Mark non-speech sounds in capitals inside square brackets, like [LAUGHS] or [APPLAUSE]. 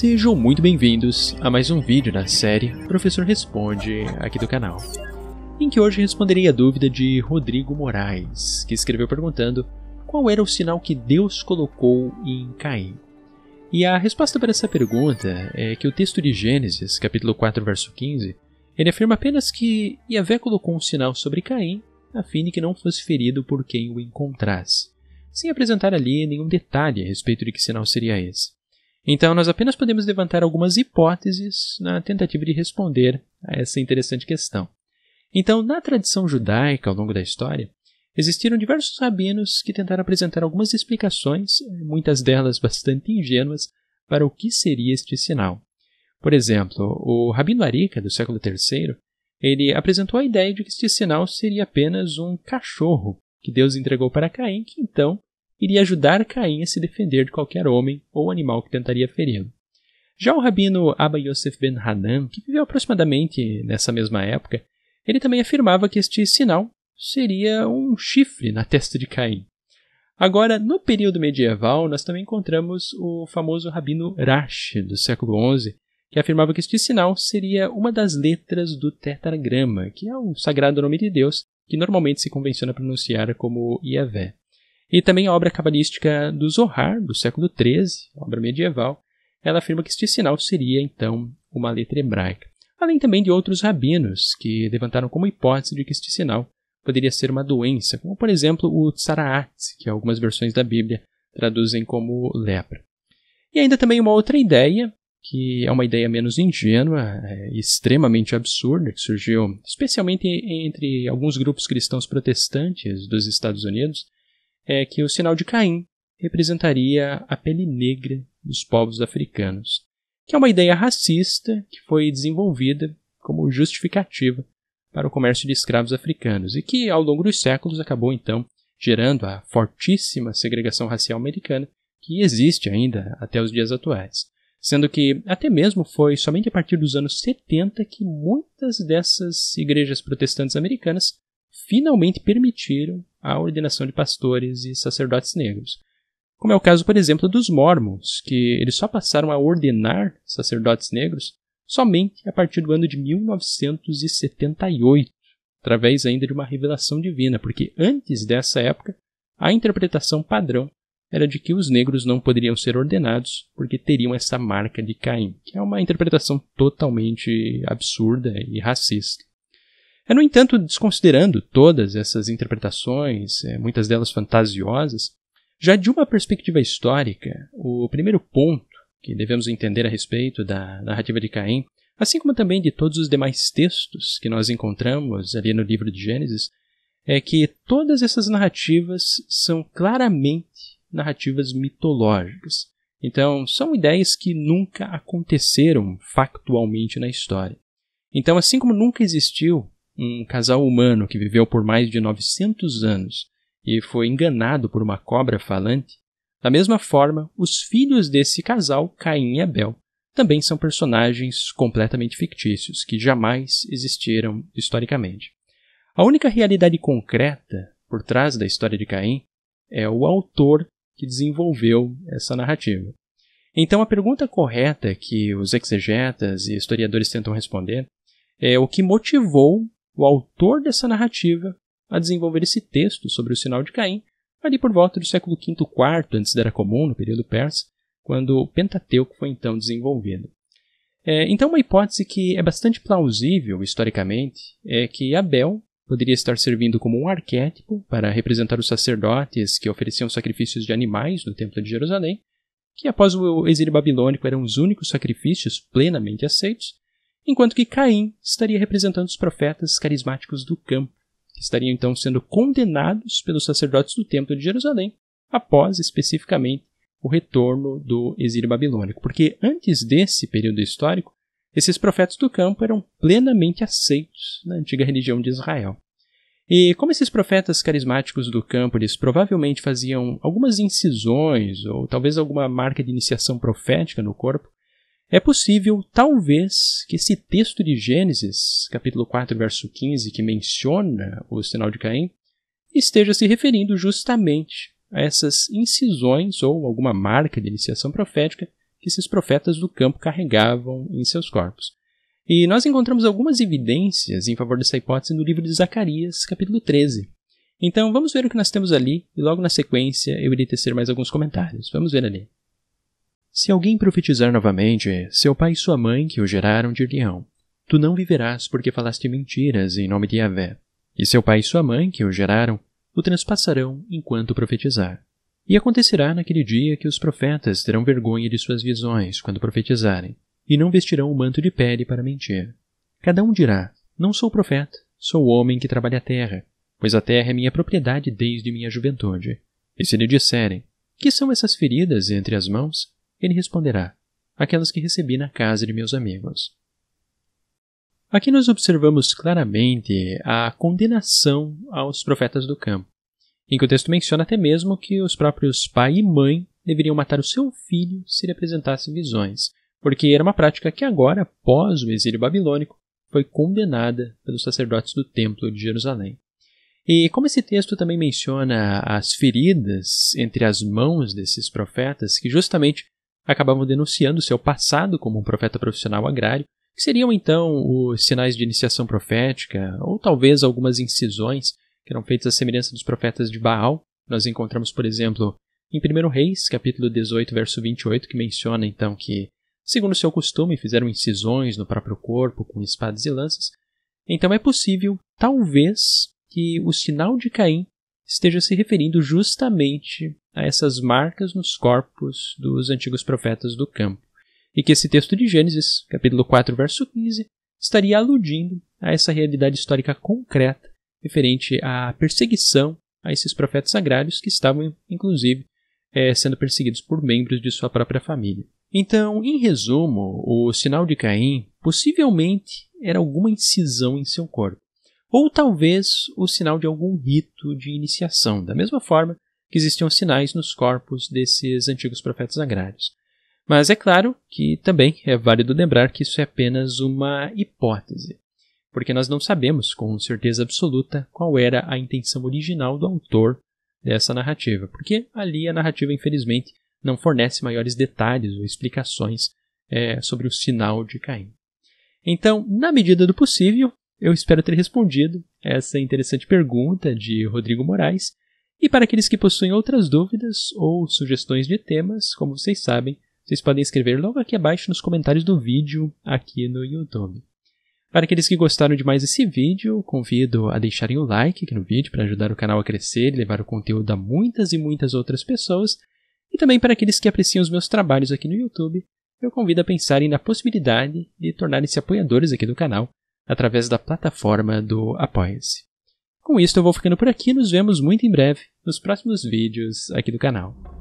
Sejam muito bem-vindos a mais um vídeo da série Professor Responde aqui do canal, em que hoje responderei a dúvida de Rodrigo Moraes, que escreveu perguntando qual era o sinal que Deus colocou em Caim. E a resposta para essa pergunta é que o texto de Gênesis, capítulo 4, verso 15, ele afirma apenas que Yahvé colocou um sinal sobre Caim, a fim de que não fosse ferido por quem o encontrasse, sem apresentar ali nenhum detalhe a respeito de que sinal seria esse. Então, nós apenas podemos levantar algumas hipóteses na tentativa de responder a essa interessante questão. Então, na tradição judaica, ao longo da história, existiram diversos rabinos que tentaram apresentar algumas explicações, muitas delas [LAUGHS] bastante ingênuas, para o que seria este sinal. Por exemplo, o Rabino Arica, do século III, ele apresentou a ideia de que este sinal seria apenas um cachorro que Deus entregou para Caim, que então iria ajudar Caim a se defender de qualquer homem ou animal que tentaria feri-lo. Já o rabino Abba Yosef ben Hanan, que viveu aproximadamente nessa mesma época, ele também afirmava que este sinal seria um chifre na testa de Caim. Agora, no período medieval, nós também encontramos o famoso rabino Rash do século XI, que afirmava que este sinal seria uma das letras do tetragrama, que é o sagrado nome de Deus, que normalmente se convenciona a pronunciar como Iavé. E também a obra cabalística do Zohar, do século XIII, obra medieval, ela afirma que este sinal seria, então, uma letra hebraica. Além também de outros rabinos, que levantaram como hipótese de que este sinal poderia ser uma doença, como, por exemplo, o Tsaraat, que algumas versões da Bíblia traduzem como lepra. E ainda também uma outra ideia, que é uma ideia menos ingênua, é extremamente absurda, que surgiu especialmente entre alguns grupos cristãos protestantes dos Estados Unidos, é que o sinal de Caim representaria a pele negra dos povos africanos, que é uma ideia racista que foi desenvolvida como justificativa para o comércio de escravos africanos e que, ao longo dos séculos, acabou então gerando a fortíssima segregação racial americana que existe ainda até os dias atuais. Sendo que até mesmo foi somente a partir dos anos 70 que muitas dessas igrejas protestantes americanas finalmente permitiram a ordenação de pastores e sacerdotes negros. Como é o caso, por exemplo, dos Mormons, que eles só passaram a ordenar sacerdotes negros somente a partir do ano de 1978, através ainda de uma revelação divina, porque antes dessa época, a interpretação padrão era de que os negros não poderiam ser ordenados porque teriam essa marca de Caim, que é uma interpretação totalmente absurda e racista. É, no entanto, desconsiderando todas essas interpretações, é, muitas delas fantasiosas, já de uma perspectiva histórica, o primeiro ponto que devemos entender a respeito da narrativa de Caim, assim como também de todos os demais textos que nós encontramos ali no livro de Gênesis, é que todas essas narrativas são claramente narrativas mitológicas. Então, são ideias que nunca aconteceram factualmente na história. Então, assim como nunca existiu um casal humano que viveu por mais de 900 anos e foi enganado por uma cobra falante, da mesma forma, os filhos desse casal, Caim e Abel, também são personagens completamente fictícios, que jamais existiram historicamente. A única realidade concreta por trás da história de Caim é o autor que desenvolveu essa narrativa. Então, a pergunta correta que os exegetas e historiadores tentam responder é o que motivou o autor dessa narrativa a desenvolver esse texto sobre o sinal de Caim, ali por volta do século V IV antes da Era Comum, no período persa, quando o Pentateuco foi então desenvolvido. É, então, uma hipótese que é bastante plausível historicamente é que Abel poderia estar servindo como um arquétipo para representar os sacerdotes que ofereciam sacrifícios de animais no Templo de Jerusalém, que após o exílio babilônico eram os únicos sacrifícios plenamente aceitos, enquanto que Caim estaria representando os profetas carismáticos do campo, que estariam então sendo condenados pelos sacerdotes do Templo de Jerusalém, após especificamente o retorno do exílio babilônico, porque antes desse período histórico, esses profetas do campo eram plenamente aceitos na antiga religião de Israel. E como esses profetas carismáticos do campo, eles provavelmente faziam algumas incisões ou talvez alguma marca de iniciação profética no corpo, é possível, talvez, que esse texto de Gênesis, capítulo 4, verso 15, que menciona o sinal de Caim, esteja se referindo justamente a essas incisões ou alguma marca de iniciação profética que esses profetas do campo carregavam em seus corpos. E nós encontramos algumas evidências em favor dessa hipótese no livro de Zacarias, capítulo 13. Então vamos ver o que nós temos ali e logo na sequência eu irei tecer mais alguns comentários. Vamos ver ali. Se alguém profetizar novamente, seu pai e sua mãe que o geraram diriam: Tu não viverás porque falaste mentiras em nome de Yahvé. E seu pai e sua mãe que o geraram o transpassarão enquanto profetizar. E acontecerá naquele dia que os profetas terão vergonha de suas visões quando profetizarem, e não vestirão o manto de pele para mentir. Cada um dirá: Não sou profeta, sou o homem que trabalha a terra, pois a terra é minha propriedade desde minha juventude. E se lhe disserem: Que são essas feridas entre as mãos? Ele responderá: Aquelas que recebi na casa de meus amigos. Aqui nós observamos claramente a condenação aos profetas do campo, em que o texto menciona até mesmo que os próprios pai e mãe deveriam matar o seu filho se ele apresentasse visões, porque era uma prática que agora, após o exílio babilônico, foi condenada pelos sacerdotes do Templo de Jerusalém. E como esse texto também menciona as feridas entre as mãos desses profetas, que justamente acabavam denunciando seu passado como um profeta profissional agrário, que seriam então os sinais de iniciação profética, ou talvez algumas incisões que eram feitas à semelhança dos profetas de Baal. Nós encontramos, por exemplo, em 1 Reis, capítulo 18, verso 28, que menciona então que, segundo seu costume, fizeram incisões no próprio corpo com espadas e lanças. Então é possível, talvez, que o sinal de Caim esteja se referindo justamente a essas marcas nos corpos dos antigos profetas do campo, e que esse texto de Gênesis, capítulo 4, verso 15, estaria aludindo a essa realidade histórica concreta referente à perseguição a esses profetas agrários que estavam, inclusive, eh, sendo perseguidos por membros de sua própria família. Então, em resumo, o sinal de Caim possivelmente era alguma incisão em seu corpo, ou talvez o sinal de algum rito de iniciação, da mesma forma que existiam sinais nos corpos desses antigos profetas agrários. Mas é claro que também é válido lembrar que isso é apenas uma hipótese, porque nós não sabemos com certeza absoluta qual era a intenção original do autor dessa narrativa, porque ali a narrativa, infelizmente, não fornece maiores detalhes ou explicações é, sobre o sinal de Caim. Então, na medida do possível, eu espero ter respondido essa interessante pergunta de Rodrigo Moraes e para aqueles que possuem outras dúvidas ou sugestões de temas, como vocês sabem, vocês podem escrever logo aqui abaixo nos comentários do vídeo aqui no YouTube. Para aqueles que gostaram de mais esse vídeo, convido a deixarem o like aqui no vídeo para ajudar o canal a crescer e levar o conteúdo a muitas e muitas outras pessoas. E também para aqueles que apreciam os meus trabalhos aqui no YouTube, eu convido a pensarem na possibilidade de tornarem-se apoiadores aqui do canal através da plataforma do Apoia-se. Com isso, eu vou ficando por aqui. Nos vemos muito em breve nos próximos vídeos aqui do canal.